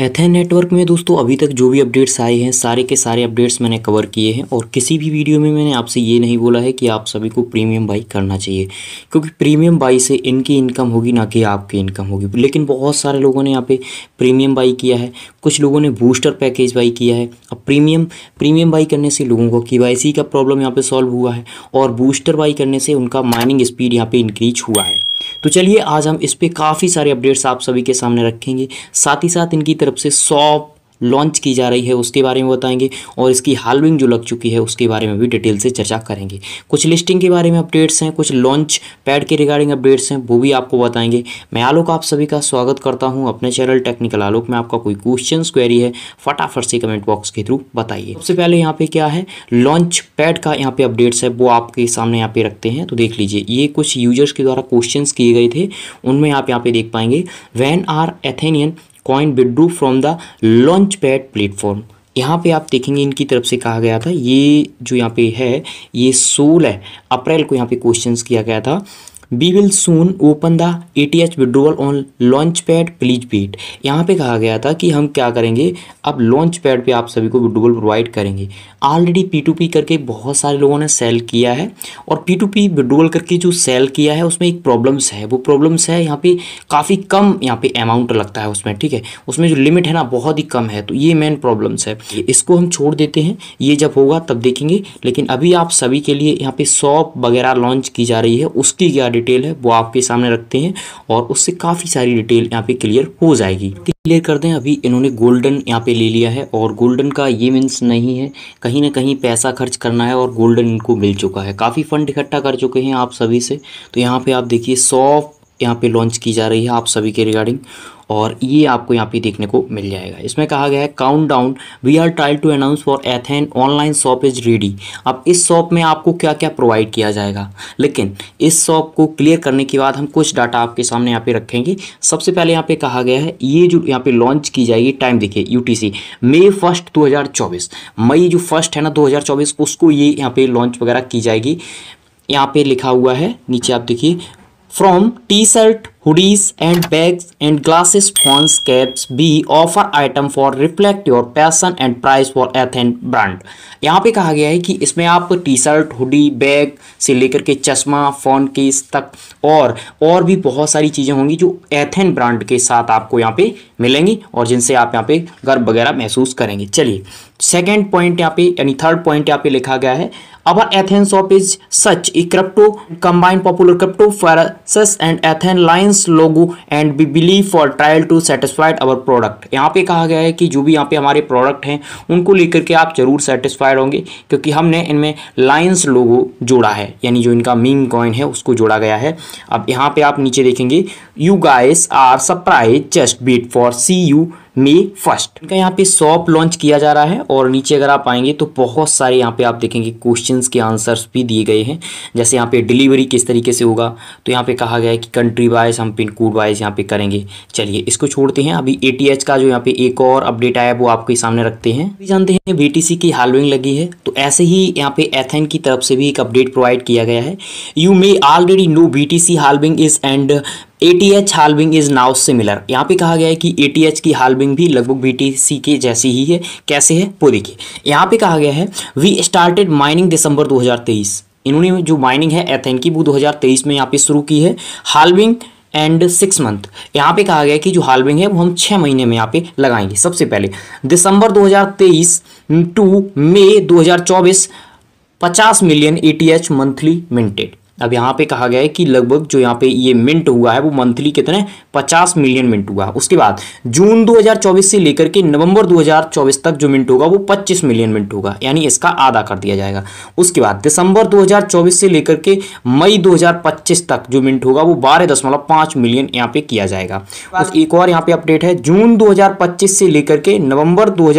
Ethane network में दोस्तों अभी तक जो भी अपडेट्स आए हैं सारे के सारे अपडेट्स मैंने कवर किए हैं और किसी भी वीडियो में मैंने आपसे ये नहीं बोला है कि आप सभी को प्रीमियम बाई करना चाहिए क्योंकि प्रीमियम बाई से इनकी इनकम होगी ना कि आपकी इनकम होगी लेकिन बहुत सारे लोगों ने यहाँ पे प्रीमियम बाई किया है कुछ लोगों ने बूस्टर पैकेज बाई किया है अब प्रीमियम प्रीमियम बाई करने से लोगों को के का प्रॉब्लम यहाँ पर सॉल्व हुआ है और बूस्टर बाई करने से उनका माइनिंग स्पीड यहाँ पर इंक्रीज हुआ है तो चलिए आज हम इस पर काफ़ी सारे अपडेट्स आप सभी के सामने रखेंगे साथ ही साथ इनकी तरफ से सॉफ्ट लॉन्च की जा रही है उसके बारे में बताएंगे और इसकी हालविंग जो लग चुकी है उसके बारे में भी डिटेल से चर्चा करेंगे कुछ लिस्टिंग के बारे में अपडेट्स हैं कुछ लॉन्च पैड के रिगार्डिंग अपडेट्स हैं वो भी आपको बताएंगे मैं आलोक आप सभी का स्वागत करता हूँ अपने चैनल टेक्निकल आलोक में आपका कोई क्वेश्चन क्वेरी है फटाफट से कमेंट बॉक्स के थ्रू बताइए सबसे पहले यहाँ पे क्या है लॉन्च पैड का यहाँ पे अपडेट्स है वो आपके सामने यहाँ पे रखते हैं तो देख लीजिए ये कुछ यूजर्स के द्वारा क्वेश्चन किए गए थे उनमें आप यहाँ पे देख पाएंगे when are Athenian coin withdraw from the launch pad platform यहाँ पे आप देखेंगे इनकी तरफ से कहा गया था ये जो यहाँ पे है ये सोलह अप्रैल को यहाँ पे क्वेश्चंस किया गया था we will soon open the A T H withdrawal on launch pad please wait यहाँ पे कहा गया था कि हम क्या करेंगे अब लॉन्च पैड पे आप सभी को विड्रोवल प्रोवाइड करेंगे ऑलरेडी पी टू पी करके बहुत सारे लोगों ने सेल किया है और पी टू पी विड्रोवल करके जो सेल किया है उसमें एक प्रॉब्लम्स है वो प्रॉब्लम्स है यहाँ पे काफ़ी कम यहाँ पे अमाउंट लगता है उसमें ठीक है उसमें जो लिमिट है ना बहुत ही कम है तो ये मेन प्रॉब्लम्स है इसको हम छोड़ देते हैं ये जब होगा तब देखेंगे लेकिन अभी आप सभी के लिए यहाँ पे शॉप वगैरह लॉन्च की जा रही है उसकी क्या डिटेल है वो आपके सामने रखते हैं और उससे काफ़ी सारी डिटेल यहाँ पे क्लियर हो जाएगी क्लियर कर दें अभी इन्होंने गोल्डन यहाँ पे ले लिया है और गोल्डन का ये मीन्स नहीं है कहीं ना कहीं पैसा खर्च करना है और गोल्डन इनको मिल चुका है काफ़ी फंड इकट्ठा कर चुके हैं आप सभी से तो यहाँ पे आप देखिए सौ यहाँ पे लॉन्च की जा रही है आप सभी के रिगार्डिंग और ये आपको यहाँ पे देखने को मिल जाएगा इसमें कहा गया है countdown we are trial to announce for Athene online shop is ready अब इस शॉप में आपको क्या क्या प्रोवाइड किया जाएगा लेकिन इस शॉप को क्लियर करने के बाद हम कुछ डाटा आपके सामने यहाँ पे रखेंगे सबसे पहले यहाँ पे कहा गया है ये जो यहाँ पे लॉन्च की जाएगी टाइम देखिए यू मई फर्स्ट दो मई जो फर्स्ट है ना दो उसको ये यहाँ पे लॉन्च वगैरह की जाएगी यहाँ पे लिखा हुआ है नीचे आप देखिए from t-shirt hoodies and bags and glasses, fonts, caps. B. Offer item for reflect your passion and price for Athene brand यहाँ पे कहा गया है कि इसमें आप टी शर्ट हुडी बैग से लेकर के चश्मा फ़ोन केस तक और और भी बहुत सारी चीज़ें होंगी जो एथेन ब्रांड के साथ आपको यहाँ पे मिलेंगी और जिनसे आप यहाँ पे गर्व वगैरह महसूस करेंगे चलिए सेकेंड पॉइंट यहाँ पे यानी थर्ड पॉइंट यहाँ पे लिखा गया है our Athene shop is such a crypto popular crypto for and Athene line reference logo and we believe for trial to satisfied our product यहाँ पे कहा गया है कि जो भी यहाँ पे हमारे प्रोडक्ट हैं उनको लेकर के आप जरूर सेटिस्फाइड होंगे क्योंकि हमने इनमें लाइन्स लोगो जोड़ा है यानी जो इनका मीम कॉइन है उसको जोड़ा गया है अब यहाँ पे आप नीचे देखेंगे you guys are surprise just wait for see you me first इनका यहाँ पे शॉप लॉन्च किया जा रहा है और नीचे अगर आप आएंगे तो बहुत सारे यहाँ पे आप देखेंगे क्वेश्चन के आंसर्स भी दिए गए हैं जैसे यहाँ पे डिलीवरी किस तरीके से होगा तो यहाँ पे कहा गया है कि कंट्री वाइज हम पिन कोड वाइज यहाँ पे करेंगे चलिए इसको छोड़ते हैं अभी ए का जो यहाँ पे एक और अपडेट आया वो आपके सामने रखते हैं जानते हैं बी की हालविंग लगी है तो ऐसे ही यहाँ पे एथेन की तरफ से भी एक अपडेट प्रोवाइड किया गया है you may already know B T halving is end H halving is now similar यहाँ पे कहा गया है कि एच की हालविंग भी लगभग सी के जैसी ही है कैसे है वो देखिए यहाँ पे कहा गया है वी स्टार्टेड माइनिंग दिसंबर 2023 इन्होंने जो माइनिंग है एथेन की वो 2023 में यहाँ पे शुरू की है हालविंग एंड सिक्स मंथ यहाँ पे कहा गया है कि जो हालविंग है वो हम छः महीने में यहाँ पे लगाएंगे सबसे पहले दिसंबर 2023 टू मई 2024 50 मिलियन ए मंथली मिंटेड अब यहाँ पे कहा गया है कि लगभग जो यहाँ पे ये मिंट हुआ है वो मंथली कितने 50 मिलियन मिंट हुआ है उसके बाद जून 2024 से लेकर के नवंबर 2024 तक जो मिंट होगा वो 25 मिलियन मिंट होगा यानी इसका आधा कर दिया जाएगा उसके बाद दिसंबर 2024 से लेकर के मई 2025 तक जो मिनट होगा वो बारह दशमलव पाँच मिलियन यहाँ पे किया जाएगा उस एक और यहाँ पे अपडेट है जून दो से लेकर के नवंबर दो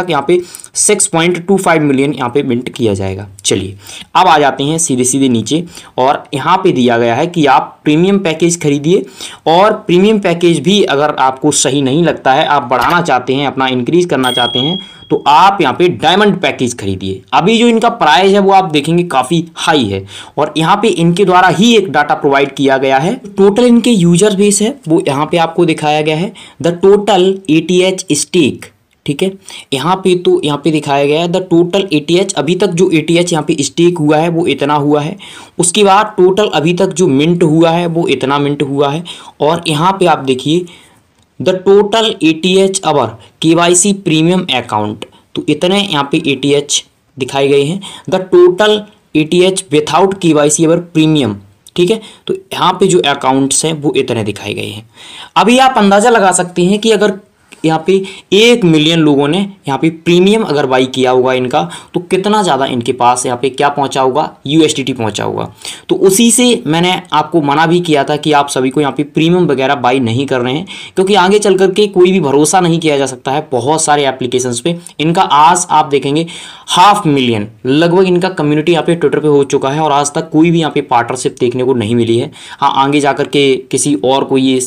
तक यहाँ पे सिक्स मिलियन यहाँ पे मिनट किया जाएगा चलिए अब आ जाते हैं सीधे सीधे नीचे और यहाँ पे दिया गया है कि आप प्रीमियम पैकेज खरीदिए और प्रीमियम पैकेज भी अगर आपको सही नहीं लगता है आप बढ़ाना चाहते हैं अपना इंक्रीज करना चाहते हैं तो आप यहाँ पे डायमंड पैकेज खरीदिए अभी जो इनका प्राइस है वो आप देखेंगे काफ़ी हाई है और यहाँ पे इनके द्वारा ही एक डाटा प्रोवाइड किया गया है टोटल इनके यूजर बेस है वो यहाँ पे आपको दिखाया गया है the total A T H stake ठीक है यहाँ पे तो यहाँ पे दिखाया गया है द टोटल एटीएच अभी तक जो एटीएच यहाँ पे स्टेक हुआ है वो इतना हुआ है उसके बाद टोटल अभी तक जो मिंट हुआ है वो इतना मिंट हुआ है और यहाँ पे आप देखिए the total ATH our KYC premium account तो इतने यहाँ पे एटीएच दिखाई गए हैं the total ATH without KYC our premium ठीक है तो यहाँ पे जो अकाउंट्स हैं वो इतने दिखाए गए हैं अभी आप अंदाज़ा लगा सकते हैं कि अगर यहाँ पे एक मिलियन लोगों ने यहाँ पे प्रीमियम अगर बाई किया होगा इनका तो कितना ज़्यादा इनके पास यहाँ पे क्या पहुँचा होगा यू एस पहुँचा होगा तो उसी से मैंने आपको मना भी किया था कि आप सभी को यहाँ पे प्रीमियम वगैरह बाई नहीं कर रहे हैं क्योंकि आगे चल करके कोई भी भरोसा नहीं किया जा सकता है बहुत सारे एप्लीकेशन पर इनका आज आप देखेंगे हाफ मिलियन लगभग इनका कम्युनिटी यहाँ पे ट्विटर पर हो चुका है और आज तक कोई भी यहाँ पे पार्टनरशिप देखने को नहीं मिली है हाँ आगे जाकर के किसी और को ये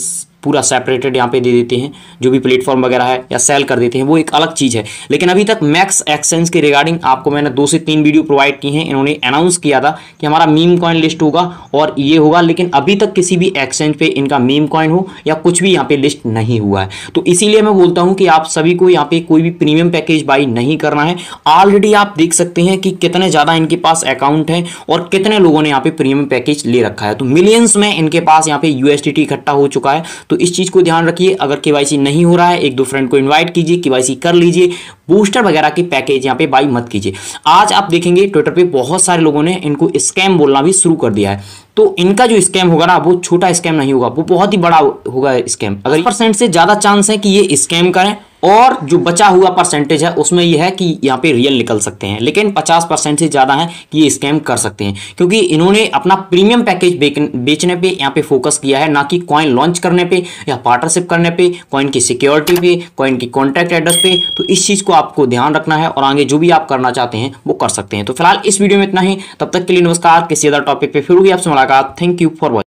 पूरा सेपरेटेड यहाँ पे दे देते हैं जो भी प्लेटफॉर्म वगैरह है या सेल कर देते हैं वो एक अलग चीज़ है लेकिन अभी तक मैक्स एक्सचेंज के रिगार्डिंग आपको मैंने दो से तीन वीडियो प्रोवाइड की हैं इन्होंने अनाउंस किया था कि हमारा मीम कॉइन लिस्ट होगा और ये होगा लेकिन अभी तक किसी भी एक्सचेंज पे इनका मीम कॉइन हो या कुछ भी यहाँ पे लिस्ट नहीं हुआ है तो इसीलिए मैं बोलता हूँ कि आप सभी को यहाँ पे कोई भी प्रीमियम पैकेज बाई नहीं करना है ऑलरेडी आप देख सकते हैं कि कितने ज़्यादा इनके पास अकाउंट है और कितने लोगों ने यहाँ पे प्रीमियम पैकेज ले रखा है तो मिलियंस में इनके पास यहाँ पे यूएसडीटी इकट्ठा हो चुका है तो इस चीज़ को ध्यान रखिए अगर के नहीं हो रहा है एक दो फ्रेंड को इन्वाइट कीजिए के कर लीजिए बूस्टर वगैरह के पैकेज यहाँ पे बाई मत कीजिए आज आप देखेंगे ट्विटर पे बहुत सारे लोगों ने इनको स्कैम बोलना भी शुरू कर दिया है तो इनका जो स्कैम होगा ना वो छोटा स्कैम नहीं होगा वो बहुत ही बड़ा होगा स्कैम अगर परसेंट से ज़्यादा चांस है कि ये स्कैम करें और जो बचा हुआ परसेंटेज है उसमें यह है कि यहाँ पे रियल निकल सकते हैं लेकिन 50 परसेंट से ज़्यादा है कि ये स्कैम कर सकते हैं क्योंकि इन्होंने अपना प्रीमियम पैकेज बेचने पे यहाँ पे फोकस किया है ना कि कॉइन लॉन्च करने पे या पार्टनरशिप करने पे कॉइन की सिक्योरिटी पे कॉइन की कॉन्टैक्ट एड्रेस पे तो इस चीज़ को आपको ध्यान रखना है और आगे जो भी आप करना चाहते हैं वो कर सकते हैं तो फिलहाल इस वीडियो में इतना ही तब तक के लिए नमस्कार किसी अदर टॉपिक पर फिर होगी आपसे मुलाकात थैंक यू फॉर वॉचिंग